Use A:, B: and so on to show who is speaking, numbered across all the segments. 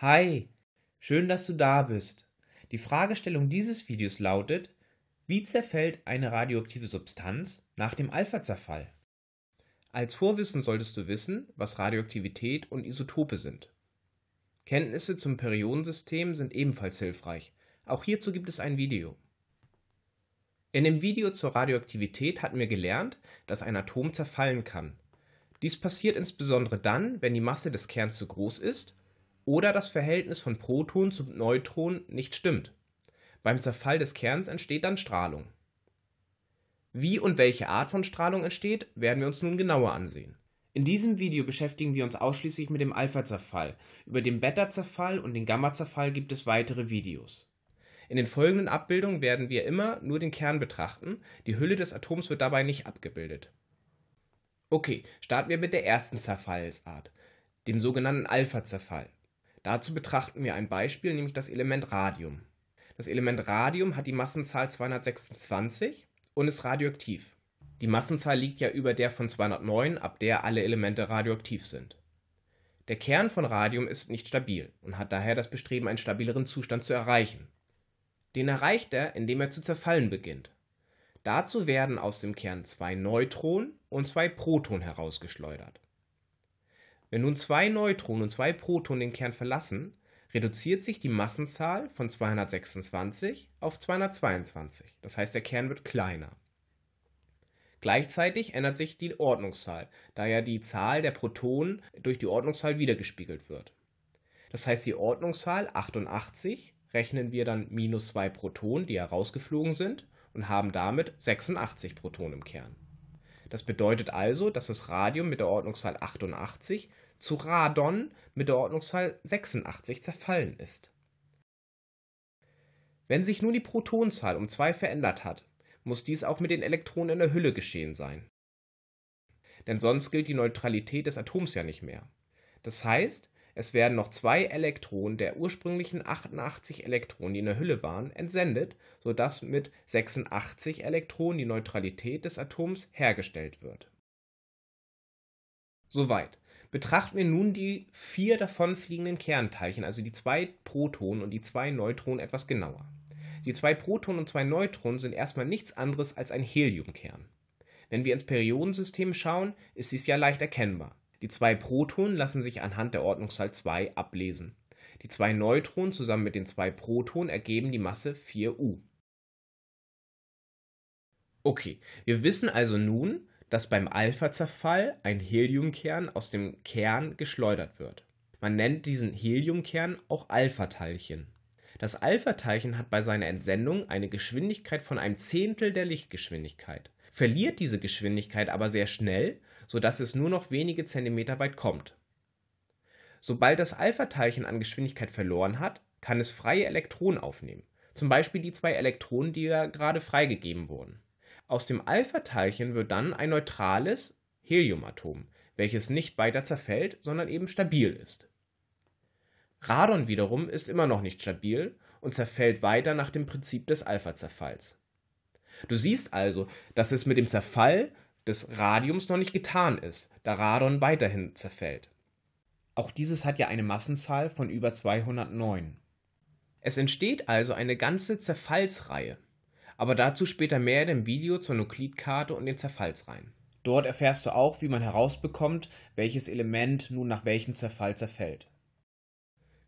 A: Hi, schön, dass du da bist. Die Fragestellung dieses Videos lautet, wie zerfällt eine radioaktive Substanz nach dem Alpha-Zerfall? Als Vorwissen solltest du wissen, was Radioaktivität und Isotope sind. Kenntnisse zum Periodensystem sind ebenfalls hilfreich. Auch hierzu gibt es ein Video. In dem Video zur Radioaktivität hatten wir gelernt, dass ein Atom zerfallen kann. Dies passiert insbesondere dann, wenn die Masse des Kerns zu groß ist oder das Verhältnis von Protonen zu Neutronen nicht stimmt. Beim Zerfall des Kerns entsteht dann Strahlung. Wie und welche Art von Strahlung entsteht, werden wir uns nun genauer ansehen. In diesem Video beschäftigen wir uns ausschließlich mit dem Alpha-Zerfall. Über den Beta-Zerfall und den Gamma-Zerfall gibt es weitere Videos. In den folgenden Abbildungen werden wir immer nur den Kern betrachten, die Hülle des Atoms wird dabei nicht abgebildet. Okay, starten wir mit der ersten Zerfallsart, dem sogenannten Alpha-Zerfall. Dazu betrachten wir ein Beispiel, nämlich das Element Radium. Das Element Radium hat die Massenzahl 226 und ist radioaktiv. Die Massenzahl liegt ja über der von 209, ab der alle Elemente radioaktiv sind. Der Kern von Radium ist nicht stabil und hat daher das Bestreben, einen stabileren Zustand zu erreichen. Den erreicht er, indem er zu zerfallen beginnt. Dazu werden aus dem Kern zwei Neutronen und zwei Protonen herausgeschleudert. Wenn nun zwei Neutronen und zwei Protonen den Kern verlassen, reduziert sich die Massenzahl von 226 auf 222. Das heißt, der Kern wird kleiner. Gleichzeitig ändert sich die Ordnungszahl, da ja die Zahl der Protonen durch die Ordnungszahl wiedergespiegelt wird. Das heißt, die Ordnungszahl 88 rechnen wir dann minus zwei Protonen, die herausgeflogen sind, und haben damit 86 Protonen im Kern. Das bedeutet also, dass das Radium mit der Ordnungszahl 88 zu Radon mit der Ordnungszahl 86 zerfallen ist. Wenn sich nun die Protonzahl um 2 verändert hat, muss dies auch mit den Elektronen in der Hülle geschehen sein. Denn sonst gilt die Neutralität des Atoms ja nicht mehr. Das heißt, es werden noch zwei Elektronen der ursprünglichen 88 Elektronen, die in der Hülle waren, entsendet, sodass mit 86 Elektronen die Neutralität des Atoms hergestellt wird. Soweit. Betrachten wir nun die vier davonfliegenden Kernteilchen, also die zwei Protonen und die zwei Neutronen etwas genauer. Die zwei Protonen und zwei Neutronen sind erstmal nichts anderes als ein Heliumkern. Wenn wir ins Periodensystem schauen, ist dies ja leicht erkennbar. Die zwei Protonen lassen sich anhand der Ordnungszahl 2 ablesen. Die zwei Neutronen zusammen mit den zwei Protonen ergeben die Masse 4U. Okay, wir wissen also nun, dass beim Alpha-Zerfall ein Heliumkern aus dem Kern geschleudert wird. Man nennt diesen Heliumkern auch Alpha-Teilchen. Das Alpha-Teilchen hat bei seiner Entsendung eine Geschwindigkeit von einem Zehntel der Lichtgeschwindigkeit verliert diese Geschwindigkeit aber sehr schnell, sodass es nur noch wenige Zentimeter weit kommt. Sobald das Alpha-Teilchen an Geschwindigkeit verloren hat, kann es freie Elektronen aufnehmen, zum Beispiel die zwei Elektronen, die ja gerade freigegeben wurden. Aus dem Alpha-Teilchen wird dann ein neutrales Heliumatom, welches nicht weiter zerfällt, sondern eben stabil ist. Radon wiederum ist immer noch nicht stabil und zerfällt weiter nach dem Prinzip des Alpha-Zerfalls. Du siehst also, dass es mit dem Zerfall des Radiums noch nicht getan ist, da Radon weiterhin zerfällt. Auch dieses hat ja eine Massenzahl von über 209. Es entsteht also eine ganze Zerfallsreihe. Aber dazu später mehr in dem Video zur Nuklidkarte und den Zerfallsreihen. Dort erfährst du auch, wie man herausbekommt, welches Element nun nach welchem Zerfall zerfällt.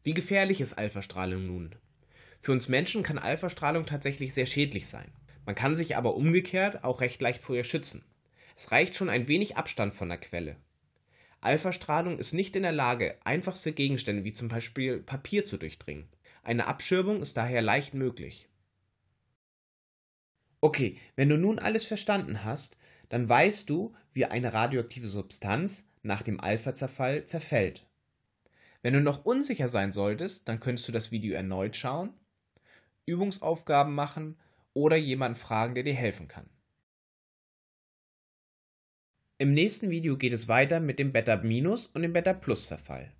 A: Wie gefährlich ist Alphastrahlung nun? Für uns Menschen kann Alphastrahlung tatsächlich sehr schädlich sein. Man kann sich aber umgekehrt auch recht leicht vor ihr schützen. Es reicht schon ein wenig Abstand von der Quelle. Alpha-Strahlung ist nicht in der Lage, einfachste Gegenstände wie zum Beispiel Papier zu durchdringen. Eine Abschirmung ist daher leicht möglich. Okay, wenn du nun alles verstanden hast, dann weißt du, wie eine radioaktive Substanz nach dem Alpha-Zerfall zerfällt. Wenn du noch unsicher sein solltest, dann könntest du das Video erneut schauen, Übungsaufgaben machen oder jemanden fragen, der dir helfen kann. Im nächsten Video geht es weiter mit dem Beta- und dem beta plus zerfall